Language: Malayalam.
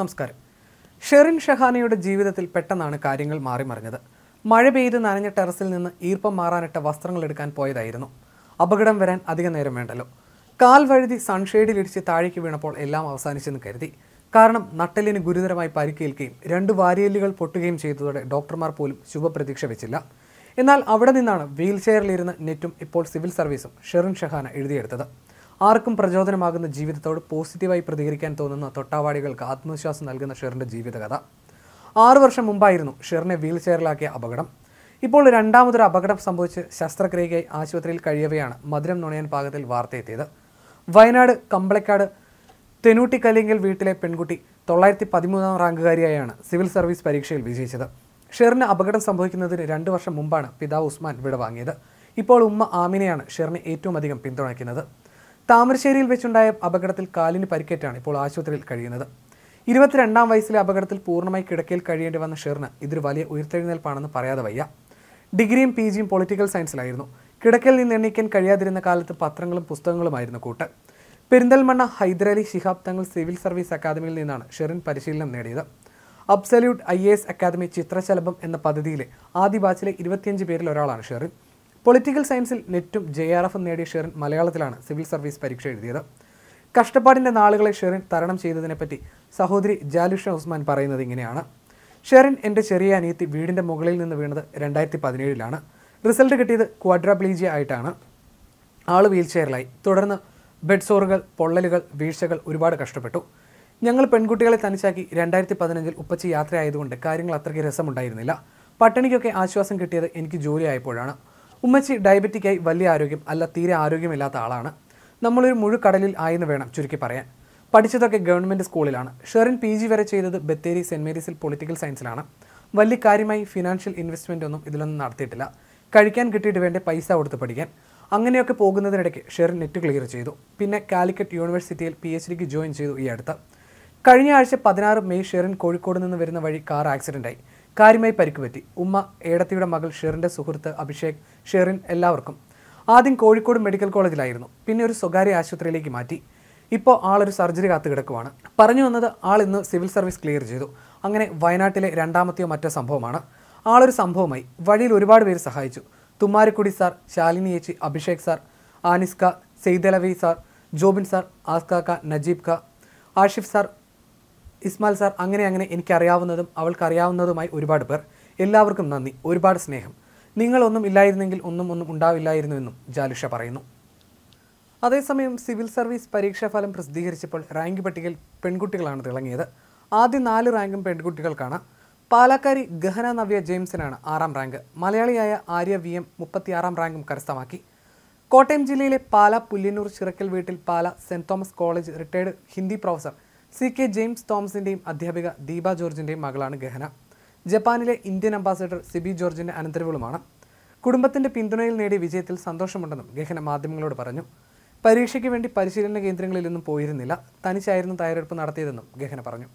നമസ്കാരം ഷെറിൻ ഷഹാനയുടെ ജീവിതത്തിൽ പെട്ടെന്നാണ് കാര്യങ്ങൾ മാറിമറിഞ്ഞത് മഴ പെയ്ത് നനഞ്ഞ ടെറസിൽ നിന്ന് ഈർപ്പം മാറാനിട്ട വസ്ത്രങ്ങൾ എടുക്കാൻ പോയതായിരുന്നു അപകടം വരാൻ അധിക നേരം വേണ്ടല്ലോ കാൽ വഴുതി സൺഷെയ്ഡിലിടിച്ച് താഴേക്ക് വീണപ്പോൾ എല്ലാം അവസാനിച്ചെന്ന് കരുതി കാരണം നട്ടലിന് ഗുരുതരമായി പരിക്കേൽക്കുകയും രണ്ട് വാരിയല്ലുകൾ പൊട്ടുകയും ചെയ്തതോടെ ഡോക്ടർമാർ പോലും ശുഭപ്രതീക്ഷ വെച്ചില്ല എന്നാൽ അവിടെ നിന്നാണ് വീൽ ചെയറിലിരുന്ന് നെറ്റും ഇപ്പോൾ സിവിൽ സർവീസും ഷെറിൻ ഷഹാന എഴുതിയെടുത്തത് ആർക്കും പ്രചോദനമാകുന്ന ജീവിതത്തോട് പോസിറ്റീവായി പ്രതികരിക്കാൻ തോന്നുന്ന തൊട്ടാവാടികൾക്ക് ആത്മവിശ്വാസം നൽകുന്ന ഷെറിൻ്റെ ജീവിതകഥ ആറു വർഷം മുമ്പായിരുന്നു ഷെറിനെ വീൽ ചെയറിലാക്കിയ അപകടം ഇപ്പോൾ രണ്ടാമതൊരു അപകടം സംഭവിച്ച് ശസ്ത്രക്രിയയ്ക്കായി ആശുപത്രിയിൽ കഴിയവെയാണ് മധുരം നുണയൻ പാകത്തിൽ വാർത്തയെത്തിയത് വയനാട് കമ്പളക്കാട് തെനൂട്ടിക്കലിങ്കൽ വീട്ടിലെ പെൺകുട്ടി തൊള്ളായിരത്തി പതിമൂന്നാം റാങ്കുകാരിയായാണ് സിവിൽ സർവീസ് പരീക്ഷയിൽ വിജയിച്ചത് ഷെറിന് അപകടം സംഭവിക്കുന്നതിന് രണ്ട് വർഷം മുമ്പാണ് പിതാവ് ഉസ്മാൻ വിടവാങ്ങിയത് ഇപ്പോൾ ഉമ്മ ആമിനെയാണ് ഷെറിനെ ഏറ്റവും അധികം പിന്തുണയ്ക്കുന്നത് താമരശ്ശേരിയിൽ വെച്ചുണ്ടായ അപകടത്തിൽ കാലിന് പരിക്കേറ്റാണ് ഇപ്പോൾ ആശുപത്രിയിൽ കഴിയുന്നത് ഇരുപത്തിരണ്ടാം വയസ്സിലെ അപകടത്തിൽ പൂർണ്ണമായി കിടക്കയിൽ കഴിയേണ്ടി വന്ന ഷെറിന് ഇതൊരു വലിയ ഉയർത്തെഴുന്നേൽപ്പാണെന്ന് പറയാതെ വയ്യ ഡിഗ്രിയും പി ജിയും പൊളിറ്റിക്കൽ സയൻസിലായിരുന്നു കിടക്കയിൽ നിന്ന് എണീക്കാൻ കഴിയാതിരുന്ന കാലത്ത് പത്രങ്ങളും പുസ്തകങ്ങളുമായിരുന്നു കൂട്ട് പെരിന്തൽമണ്ണ ഹൈദരലി ശിഹാബ് തങ്ങൾ സിവിൽ സർവീസ് അക്കാദമിയിൽ നിന്നാണ് ഷെറിൻ പരിശീലനം നേടിയത് absolute I A S academy ചിത്രശലഭം എന്ന പദ്ധതിയിലെ ആദ്യ ബാച്ചിലെ ഇരുപത്തിയഞ്ച് പേരിൽ ഒരാളാണ് ഷെറിൻ പൊളിറ്റിക്കൽ സയൻസിൽ നെറ്റും ജെ ആർ എഫും നേടിയ ഷെറിൻ മലയാളത്തിലാണ് സിവിൽ സർവീസ് പരീക്ഷ എഴുതിയത് കഷ്ടപ്പാടിൻ്റെ നാളുകളെ ഷെറിൻ തരണം ചെയ്തതിനെപ്പറ്റി സഹോദരി ജാലുഷ ഉസ്മാൻ പറയുന്നത് ഇങ്ങനെയാണ് ഷെറിൻ എൻ്റെ ചെറിയ അനിയത്തി വീടിൻ്റെ മുകളിൽ നിന്ന് വീണത് രണ്ടായിരത്തി പതിനേഴിലാണ് റിസൾട്ട് കിട്ടിയത് ക്വാഡ്രാബ്ലീജിയ ആയിട്ടാണ് ആൾ ചെയറിലായി തുടർന്ന് ബെഡ് സോറുകൾ പൊള്ളലുകൾ വീഴ്ചകൾ ഒരുപാട് കഷ്ടപ്പെട്ടു ഞങ്ങൾ പെൺകുട്ടികളെ തനിച്ചാക്കി രണ്ടായിരത്തി പതിനഞ്ചിൽ ഉപ്പച്ച യാത്രയായതുകൊണ്ട് കാര്യങ്ങൾ അത്രയ്ക്ക് രസമുണ്ടായിരുന്നില്ല പട്ടിണിക്കൊക്കെ ആശ്വാസം കിട്ടിയത് എനിക്ക് ജോലി ആയപ്പോഴാണ് ഉമ്മച്ചി ഡയബറ്റിക്കായി വലിയ ആരോഗ്യം അല്ല തീരെ ആരോഗ്യമില്ലാത്ത ആളാണ് നമ്മളൊരു മുഴുക്കടലിൽ ആയെന്ന് വേണം ചുരുക്കി പറയാൻ പഠിച്ചതൊക്കെ ഗവൺമെൻറ് സ്കൂളിലാണ് ഷെറിൻ പി ജി വരെ ചെയ്തത് ബത്തേരി സെൻറ് മേരീസിൽ പൊളിറ്റിക്കൽ സയൻസിലാണ് വലിയ കാര്യമായി ഫിനാൻഷ്യൽ ഇൻവെസ്റ്റ്മെൻ്റ് ഒന്നും ഇതിലൊന്നും നടത്തിയിട്ടില്ല കഴിക്കാൻ കിട്ടിയിട്ട് വേണ്ട പൈസ കൊടുത്ത് പഠിക്കാൻ അങ്ങനെയൊക്കെ പോകുന്നതിനിടയ്ക്ക് ഷെറിൻ നെറ്റ് ക്ലിയർ ചെയ്തു പിന്നെ കാലിക്കറ്റ് യൂണിവേഴ്സിറ്റിയിൽ പി എച്ച് ഡിക്ക് ജോയിൻ ചെയ്തു ഈ അടുത്ത് കഴിഞ്ഞ ആഴ്ച പതിനാറ് മെയ് ഷെറിൻ കോഴിക്കോട് നിന്ന് വരുന്ന വഴി കാർ ആക്സിഡൻ്റായി കാര്യമായി പരിക്കുപറ്റി ഉമ്മ ഏടത്തിയുടെ മകൾ ഷെറിൻ്റെ സുഹൃത്ത് അഭിഷേക് ഷെറിൻ എല്ലാവർക്കും ആദ്യം കോഴിക്കോട് മെഡിക്കൽ കോളേജിലായിരുന്നു പിന്നെ ഒരു സ്വകാര്യ ആശുപത്രിയിലേക്ക് മാറ്റി ഇപ്പോൾ ആളൊരു സർജറി കാത്തു കിടക്കുവാണ് പറഞ്ഞു വന്നത് ആൾ ഇന്ന് സിവിൽ സർവീസ് ക്ലിയർ ചെയ്തു അങ്ങനെ വയനാട്ടിലെ രണ്ടാമത്തെയോ മറ്റോ സംഭവമാണ് ആളൊരു സംഭവമായി വഴിയിൽ ഒരുപാട് പേര് സഹായിച്ചു തുമ്മാരിക്കുടി സാർ ശാലിനി ചേച്ചി അഭിഷേക് സാർ ആനിസ്ക സെയ്ദലവി സാർ ജോബിൻ സാർ ആസ്കാക്ക നജീബ് ക ആഷിഫ് സാർ ഇസ്മാൽ സാർ അങ്ങനെ അങ്ങനെ എനിക്കറിയാവുന്നതും അവൾക്കറിയാവുന്നതുമായി ഒരുപാട് പേർ എല്ലാവർക്കും നന്ദി ഒരുപാട് സ്നേഹം നിങ്ങളൊന്നും ഇല്ലായിരുന്നെങ്കിൽ ഒന്നും ഒന്നും ഉണ്ടാവില്ലായിരുന്നുവെന്നും ജാലുഷ പറയുന്നു അതേസമയം സിവിൽ സർവീസ് പരീക്ഷാഫലം പ്രസിദ്ധീകരിച്ചപ്പോൾ റാങ്ക് പട്ടികയിൽ പെൺകുട്ടികളാണ് തിളങ്ങിയത് ആദ്യ നാല് റാങ്കും പെൺകുട്ടികൾക്കാണ് പാലക്കാരി ഗഹന നവ്യ ജെയിംസിനാണ് ആറാം റാങ്ക് മലയാളിയായ ആര്യ വി എം മുപ്പത്തിയാറാം റാങ്കും കരസ്ഥമാക്കി കോട്ടയം ജില്ലയിലെ പാല പുല്ലിനൂർ ചിറക്കൽ വീട്ടിൽ Pala saint Thomas college retired Hindi professor C K James തോമസിൻ്റെയും അധ്യാപിക ദീപ ജോർജിൻ്റെയും മകളാണ് ഗഹന ജപ്പാനിലെ ഇന്ത്യൻ അംബാസഡർ സിബി ജോർജിൻ്റെ അനന്തരവളുമാണ് കുടുംബത്തിൻ്റെ പിന്തുണയിൽ നേടിയ വിജയത്തിൽ സന്തോഷമുണ്ടെന്നും ഗഹന മാധ്യമങ്ങളോട് പറഞ്ഞു പരീക്ഷയ്ക്ക് വേണ്ടി പരിശീലന കേന്ദ്രങ്ങളിൽ പോയിരുന്നില്ല തനിച്ചായിരുന്നു തയ്യാറെടുപ്പ് നടത്തിയതെന്നും ഗഹന പറഞ്ഞു